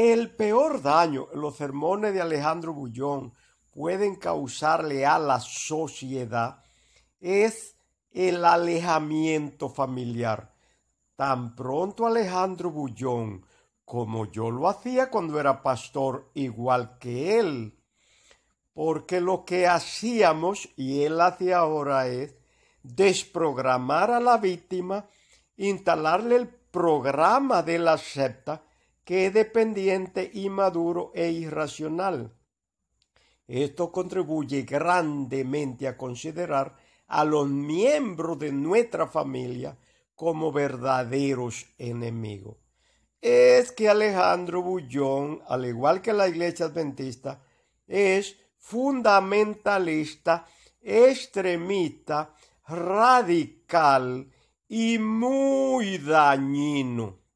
El peor daño, los sermones de Alejandro Bullón pueden causarle a la sociedad es el alejamiento familiar. Tan pronto Alejandro Bullón, como yo lo hacía cuando era pastor, igual que él, porque lo que hacíamos, y él hace ahora es, desprogramar a la víctima, instalarle el programa de la secta, que es dependiente, inmaduro e irracional. Esto contribuye grandemente a considerar a los miembros de nuestra familia como verdaderos enemigos. Es que Alejandro Bullón, al igual que la iglesia adventista, es fundamentalista, extremista, radical y muy dañino.